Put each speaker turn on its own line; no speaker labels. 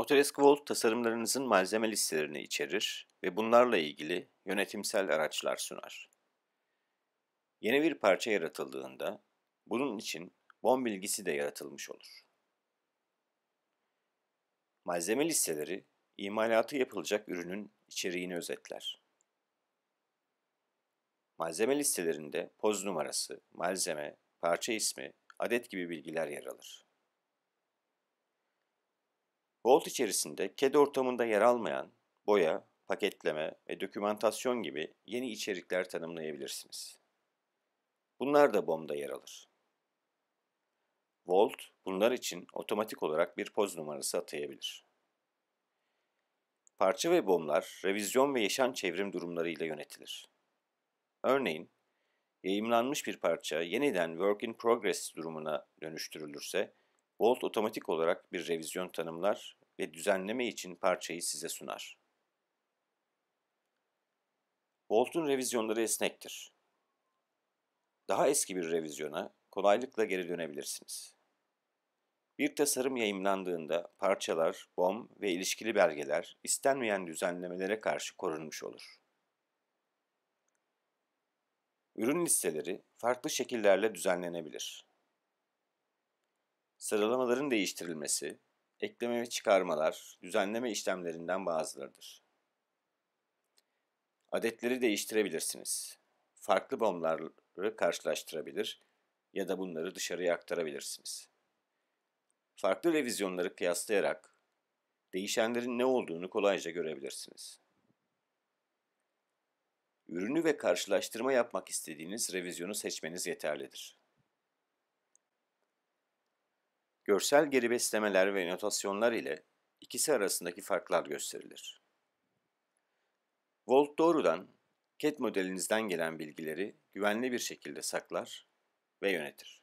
Autodesk Vault tasarımlarınızın malzeme listelerini içerir ve bunlarla ilgili yönetimsel araçlar sunar. Yeni bir parça yaratıldığında bunun için BOM bilgisi de yaratılmış olur. Malzeme listeleri imalatı yapılacak ürünün içeriğini özetler. Malzeme listelerinde poz numarası, malzeme, parça ismi, adet gibi bilgiler yer alır. Gold içerisinde KED ortamında yer almayan boya, paketleme ve dokümantasyon gibi yeni içerikler tanımlayabilirsiniz. Bunlar da BOM'da yer alır. Volt bunlar için otomatik olarak bir poz numarası atayabilir. Parça ve bomlar revizyon ve yaşam çevrim durumlarıyla yönetilir. Örneğin, yayımlanmış bir parça yeniden work in progress durumuna dönüştürülürse Volt otomatik olarak bir revizyon tanımlar ve düzenleme için parçayı size sunar. Volt'un revizyonları esnektir. Daha eski bir revizyona kolaylıkla geri dönebilirsiniz. Bir tasarım yayımlandığında parçalar, bom ve ilişkili belgeler istenmeyen düzenlemelere karşı korunmuş olur. Ürün listeleri farklı şekillerle düzenlenebilir. Sıralamaların değiştirilmesi, ekleme ve çıkarmalar, düzenleme işlemlerinden bazılarıdır. Adetleri değiştirebilirsiniz. Farklı bomları karşılaştırabilir ya da bunları dışarıya aktarabilirsiniz. Farklı revizyonları kıyaslayarak değişenlerin ne olduğunu kolayca görebilirsiniz. Ürünü ve karşılaştırma yapmak istediğiniz revizyonu seçmeniz yeterlidir. Görsel geri beslemeler ve notasyonlar ile ikisi arasındaki farklar gösterilir. Volt doğrudan CAD modelinizden gelen bilgileri güvenli bir şekilde saklar ve yönetir.